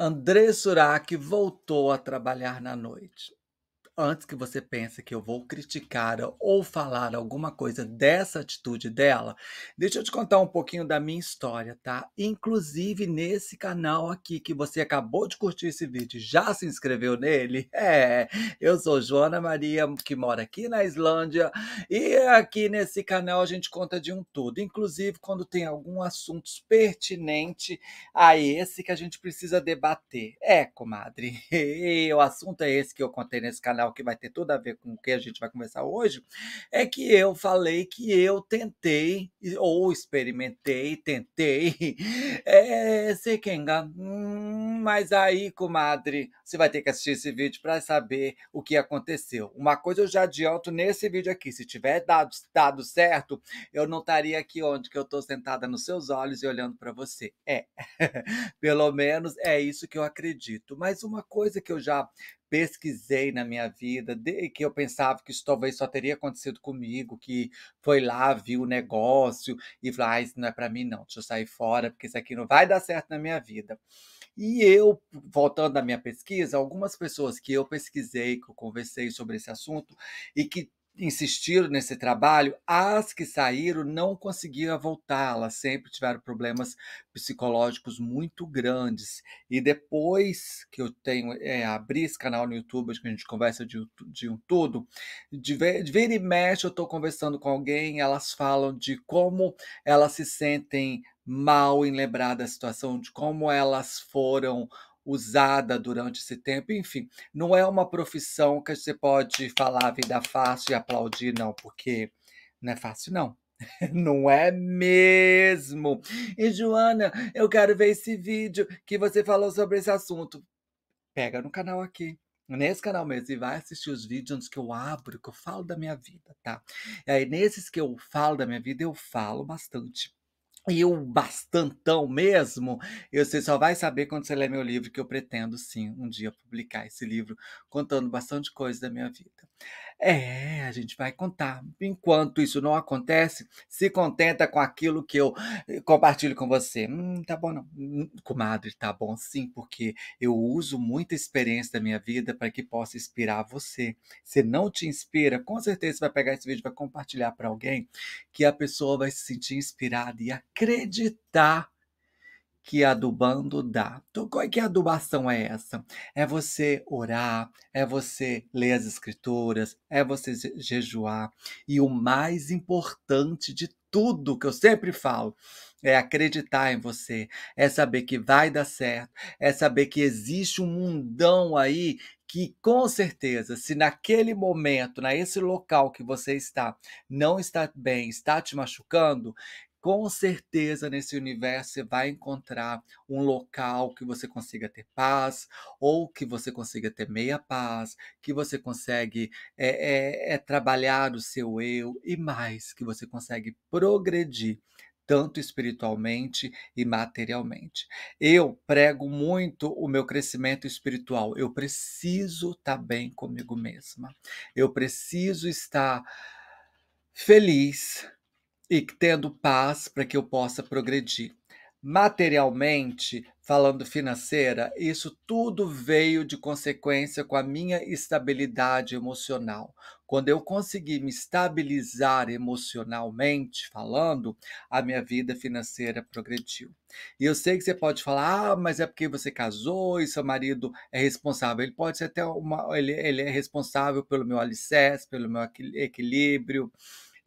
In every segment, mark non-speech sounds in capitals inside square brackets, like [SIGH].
André Surak voltou a trabalhar na noite. Antes que você pense que eu vou criticar ou falar alguma coisa dessa atitude dela, deixa eu te contar um pouquinho da minha história, tá? Inclusive nesse canal aqui que você acabou de curtir esse vídeo, já se inscreveu nele? [LAUGHS] É, eu sou Joana Maria, que mora aqui na Islândia, e aqui nesse canal a gente conta de um tudo, inclusive quando tem algum assunto pertinente a esse que a gente precisa debater. É, comadre, [LAUGHS] e o assunto é esse que eu contei nesse canal que vai ter tudo a ver com o que a gente vai conversar hoje, é que eu falei que eu tentei, ou experimentei, tentei [LAUGHS] é, ser Kenga. Hum, mas aí, comadre, você vai ter que assistir esse vídeo para saber o que aconteceu. Uma coisa eu já adianto nesse vídeo aqui: se tiver dado, dado certo, eu não estaria aqui onde que eu estou sentada nos seus olhos e olhando para você. É, [LAUGHS] pelo menos é isso que eu acredito. Mas uma coisa que eu já pesquisei na minha vida, de, que eu pensava que isso talvez só teria acontecido comigo, que foi lá, viu o negócio e falou: ah, isso não é para mim, não, deixa eu sair fora, porque isso aqui não vai dar certo na minha vida. E eu, voltando à minha pesquisa, algumas pessoas que eu pesquisei, que eu conversei sobre esse assunto e que insistiram nesse trabalho, as que saíram não conseguiram voltar, elas sempre tiveram problemas psicológicos muito grandes. E depois que eu tenho é, abri esse canal no YouTube, que a gente conversa de, de um tudo, de, de vira e mexe eu estou conversando com alguém, elas falam de como elas se sentem mal em lembrar da situação, de como elas foram usada durante esse tempo. Enfim, não é uma profissão que você pode falar vida fácil e aplaudir, não, porque não é fácil, não. [LAUGHS] Não é mesmo? E Joana, eu quero ver esse vídeo que você falou sobre esse assunto. Pega no canal aqui, nesse canal mesmo, e vai assistir os vídeos que eu abro, que eu falo da minha vida, tá? E aí, nesses que eu falo da minha vida, eu falo bastante e eu, bastantão mesmo, eu, você só vai saber quando você ler meu livro, que eu pretendo sim um dia publicar esse livro, contando bastante coisa da minha vida. É, a gente vai contar. Enquanto isso não acontece, se contenta com aquilo que eu eh, compartilho com você. Hum, tá bom, não. Hum, comadre, tá bom sim, porque eu uso muita experiência da minha vida para que possa inspirar você. Se não te inspira, com certeza você vai pegar esse vídeo e vai compartilhar para alguém que a pessoa vai se sentir inspirada e acreditar que adubando dá. Então, qual é que adubação é essa? É você orar, é você ler as escrituras, é você jejuar. E o mais importante de tudo que eu sempre falo é acreditar em você, é saber que vai dar certo, é saber que existe um mundão aí que com certeza, se naquele momento, nesse local que você está, não está bem, está te machucando, com certeza nesse universo você vai encontrar um local que você consiga ter paz, ou que você consiga ter meia paz, que você consegue é, é, é trabalhar o seu eu e mais, que você consegue progredir tanto espiritualmente e materialmente. Eu prego muito o meu crescimento espiritual. Eu preciso estar tá bem comigo mesma. Eu preciso estar feliz e tendo paz para que eu possa progredir. Materialmente, falando financeira, isso tudo veio de consequência com a minha estabilidade emocional. Quando eu consegui me estabilizar emocionalmente, falando, a minha vida financeira progrediu. E eu sei que você pode falar, ah, mas é porque você casou e seu marido é responsável. Ele pode ser até uma. Ele, ele é responsável pelo meu alicerce, pelo meu equilíbrio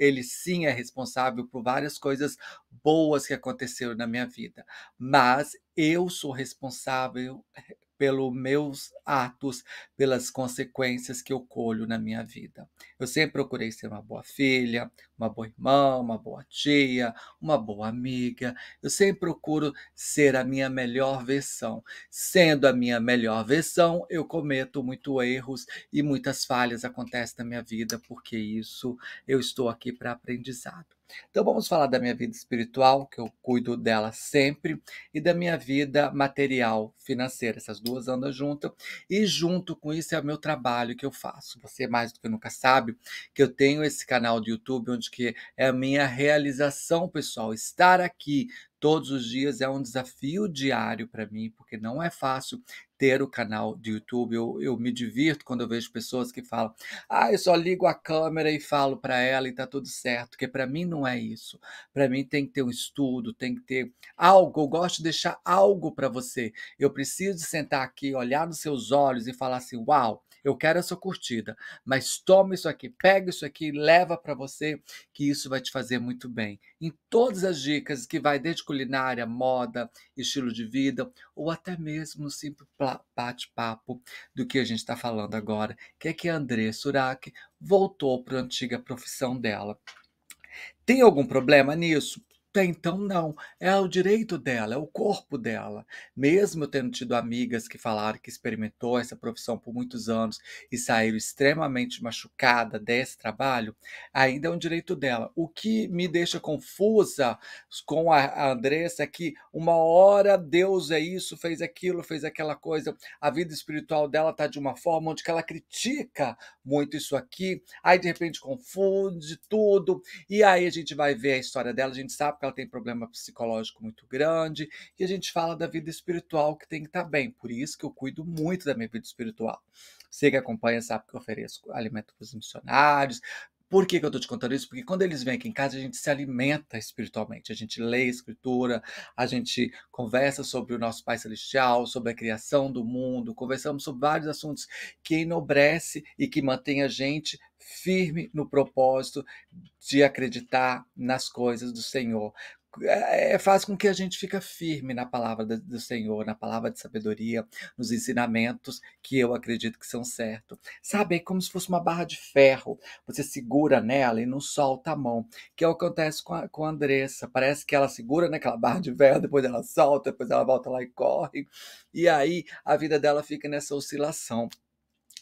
ele sim é responsável por várias coisas boas que aconteceram na minha vida, mas eu sou responsável eh, pelos meus atos, pelas consequências que eu colho na minha vida. Eu sempre procurei ser uma boa filha, uma boa irmã, uma boa tia, uma boa amiga. Eu sempre procuro ser a minha melhor versão. Sendo a minha melhor versão, eu cometo muitos erros e muitas falhas acontecem na minha vida, porque isso eu estou aqui para aprendizado. Então vamos falar da minha vida espiritual, que eu cuido dela sempre, e da minha vida material, financeira. Essas duas andam juntas. E junto com isso é o meu trabalho que eu faço. Você mais do que nunca sabe que eu tenho esse canal do YouTube onde que é a minha realização pessoal, estar aqui todos os dias é um desafio diário para mim, porque não é fácil ter o canal de YouTube. Eu, eu me divirto quando eu vejo pessoas que falam: ah, eu só ligo a câmera e falo para ela e tá tudo certo, que para mim não é isso. Para mim tem que ter um estudo, tem que ter algo. Eu gosto de deixar algo para você. Eu preciso sentar aqui, olhar nos seus olhos e falar assim: uau, eu quero a sua curtida, mas toma isso aqui, pega isso aqui, leva para você, que isso vai te fazer muito bem. Em todas as dicas que vai desde culinária, moda, estilo de vida, ou até mesmo no simples bate-papo do que a gente está falando agora, que é que a André Surak voltou para a antiga profissão dela. Tem algum problema nisso? Até então, não. É o direito dela, é o corpo dela. Mesmo eu tendo tido amigas que falaram que experimentou essa profissão por muitos anos e saíram extremamente machucada desse trabalho, ainda é um direito dela. O que me deixa confusa com a Andressa é que uma hora Deus é isso, fez aquilo, fez aquela coisa. A vida espiritual dela tá de uma forma onde ela critica muito isso aqui, aí de repente confunde tudo, e aí a gente vai ver a história dela, a gente sabe porque ela tem problema psicológico muito grande, e a gente fala da vida espiritual que tem que estar tá bem. Por isso que eu cuido muito da minha vida espiritual. Você que acompanha sabe que eu ofereço alimento para os missionários, por que, que eu estou te contando isso? Porque quando eles vêm aqui em casa, a gente se alimenta espiritualmente. A gente lê a escritura, a gente conversa sobre o nosso Pai Celestial, sobre a criação do mundo, conversamos sobre vários assuntos que enobrece e que mantém a gente firme no propósito de acreditar nas coisas do Senhor. É, é, faz com que a gente fica firme na palavra do Senhor, na palavra de sabedoria, nos ensinamentos que eu acredito que são certos. Sabe, é como se fosse uma barra de ferro. Você segura nela e não solta a mão. Que é o que acontece com a, com a Andressa. Parece que ela segura naquela né, barra de ferro, depois ela solta, depois ela volta lá e corre. E aí a vida dela fica nessa oscilação.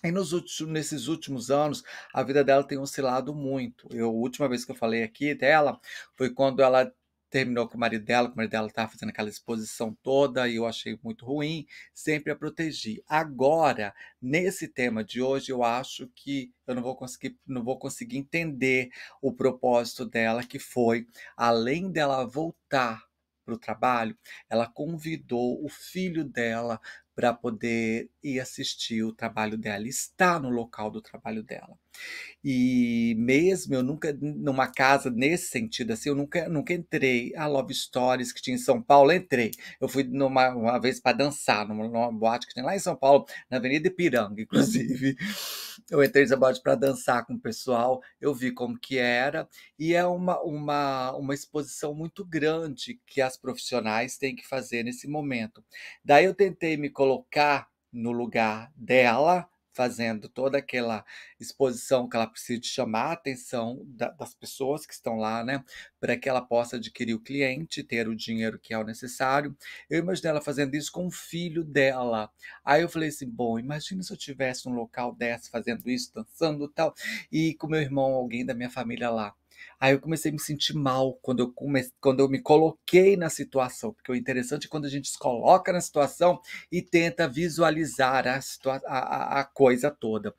E nos últimos, nesses últimos anos, a vida dela tem oscilado muito. Eu, a última vez que eu falei aqui dela foi quando ela terminou com o marido dela, que o marido dela estava tá fazendo aquela exposição toda e eu achei muito ruim, sempre a protegi. Agora, nesse tema de hoje, eu acho que eu não vou conseguir, não vou conseguir entender o propósito dela, que foi, além dela voltar para o trabalho, ela convidou o filho dela para poder ir assistir o trabalho dela, estar no local do trabalho dela. E mesmo eu nunca, numa casa nesse sentido, assim, eu nunca, nunca entrei. A Love Stories que tinha em São Paulo, entrei. Eu fui numa, uma vez para dançar, numa, numa, boate que tem lá em São Paulo, na Avenida Ipiranga, inclusive. [LAUGHS] Eu entrei nessa boate para dançar com o pessoal, eu vi como que era. E é uma, uma, uma exposição muito grande que as profissionais têm que fazer nesse momento. Daí eu tentei me colocar colocar no lugar dela, fazendo toda aquela exposição que ela precisa de chamar a atenção da, das pessoas que estão lá, né? Para que ela possa adquirir o cliente, ter o dinheiro que é o necessário. Eu imaginei ela fazendo isso com o filho dela. Aí eu falei assim: bom, imagina se eu tivesse um local dessa fazendo isso, dançando tal, e com meu irmão, alguém da minha família lá. Aí eu comecei a me sentir mal quando eu, come quando eu me coloquei na situação, porque o interessante é quando a gente se coloca na situação e tenta visualizar a, a, a coisa toda.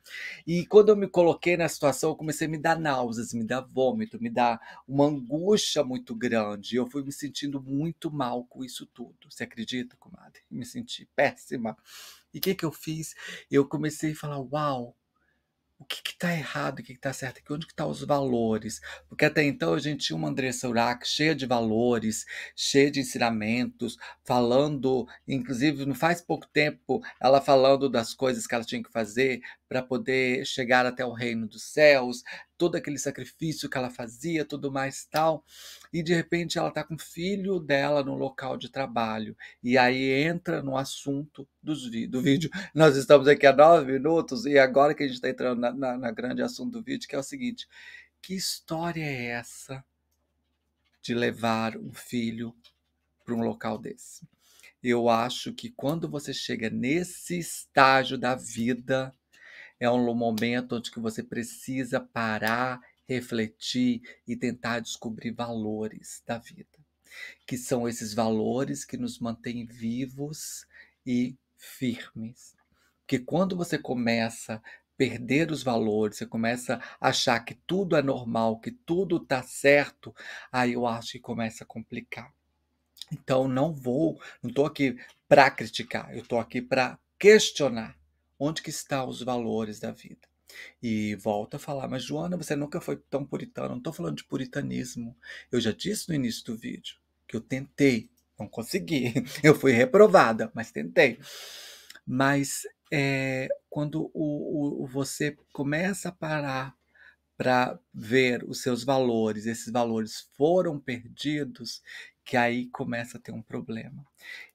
E quando eu me coloquei na situação, eu comecei a me dar náuseas, me dar vômito, me dar uma angústia muito grande. Eu fui me sentindo muito mal com isso tudo. Você acredita, comadre? Me senti péssima. E o que, que eu fiz? Eu comecei a falar: uau, o que está errado, o que está certo aqui, onde que estão tá os valores. Porque até então a gente tinha uma Andressa Urac cheia de valores, cheia de ensinamentos, falando, inclusive não faz pouco tempo, ela falando das coisas que ela tinha que fazer para poder chegar até o reino dos céus, todo aquele sacrifício que ela fazia, tudo mais tal. E de repente ela está com o filho dela no local de trabalho. E aí entra no assunto dos do vídeo. Nós estamos aqui há nove minutos e agora que a gente está entrando na, na, na grande assunto do vídeo, que é o seguinte: que história é essa de levar um filho para um local desse? Eu acho que quando você chega nesse estágio da vida, é um momento onde que você precisa parar, refletir e tentar descobrir valores da vida, que são esses valores que nos mantêm vivos e firmes. Porque quando você começa a perder os valores, você começa a achar que tudo é normal, que tudo está certo, aí eu acho que começa a complicar. Então não vou, não estou aqui para criticar, eu estou aqui para questionar Onde que estão os valores da vida? E volta a falar, mas Joana, você nunca foi tão puritana. Não estou falando de puritanismo. Eu já disse no início do vídeo que eu tentei, não consegui. [LAUGHS] Eu fui reprovada, mas tentei. Mas é, quando o, o, você começa a parar para ver os seus valores, esses valores foram perdidos que aí começa a ter um problema.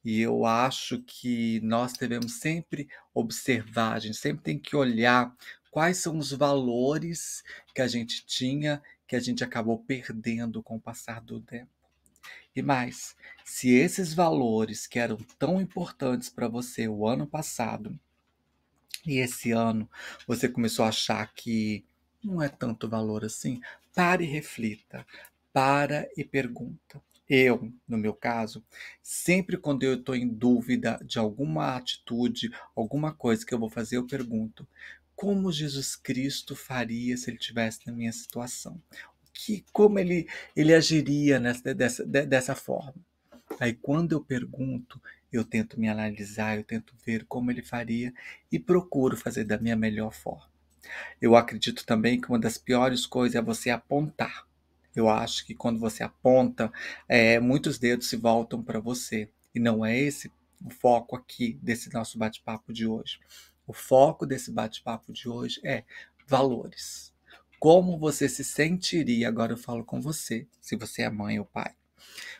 E eu acho que nós devemos sempre observar, a gente sempre tem que olhar quais são os valores que a gente tinha, que a gente acabou perdendo com o passar do tempo. E mais, se esses valores que eram tão importantes para você o ano passado, e esse ano você começou a achar que não é tanto valor assim, pare e reflita, para e pergunta. Eu, no meu caso, sempre quando eu estou em dúvida de alguma atitude, alguma coisa que eu vou fazer, eu pergunto: como Jesus Cristo faria se ele tivesse na minha situação? Que, como ele, ele agiria nessa, dessa, dessa forma? Aí, quando eu pergunto, eu tento me analisar, eu tento ver como ele faria e procuro fazer da minha melhor forma. Eu acredito também que uma das piores coisas é você apontar eu acho que quando você aponta, é, muitos dedos se voltam para você. E não é esse o foco aqui desse nosso bate-papo de hoje. O foco desse bate-papo de hoje é valores. Como você se sentiria, agora eu falo com você, se você é mãe ou pai.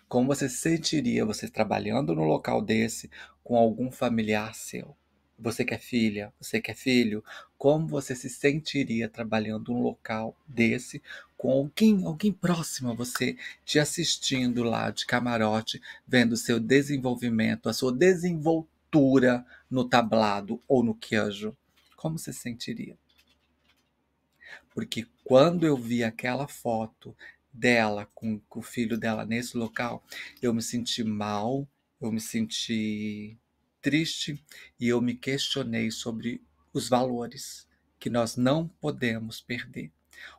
Como você se sentiria você trabalhando no local desse com algum familiar seu? Você que é filha, você que é filho, como você se sentiria trabalhando um local desse com alguém, alguém próximo a você, te assistindo lá de camarote, vendo o seu desenvolvimento, a sua desenvoltura no tablado ou no queijo? Como você se sentiria? Porque quando eu vi aquela foto dela com, com o filho dela nesse local, eu me senti mal, eu me senti triste e eu me questionei sobre os valores que nós não podemos perder,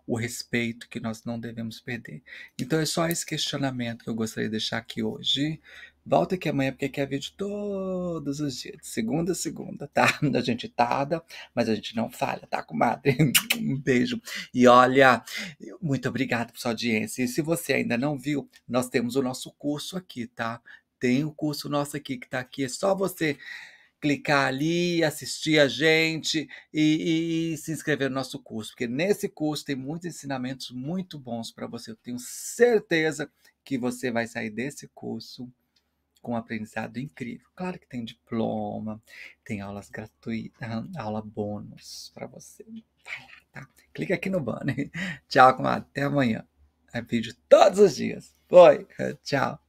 o respeito que nós não devemos perder. Então é só esse questionamento que eu gostaria de deixar aqui hoje. Volta aqui amanhã, porque aqui é vídeo todos os dias, de segunda a segunda, tá? [LAUGHS] A gente tarda, mas a gente não falha, tá, comadre? [LAUGHS] Um beijo. E olha, muito obrigado por sua audiência. E se você ainda não viu, nós temos o nosso curso aqui, tá? Tem o curso nosso aqui que tá aqui, é só você clicar ali, assistir a gente e, e, e, se inscrever no nosso curso, porque nesse curso tem muitos ensinamentos muito bons para você. Eu tenho certeza que você vai sair desse curso com um aprendizado incrível. Claro que tem diploma, tem aulas gratuitas, aula bônus para você. Vai lá, tá? Clica aqui no banner. [LAUGHS] Tchau, Até amanhã. É vídeo todos os dias. Foi. [LAUGHS] Tchau.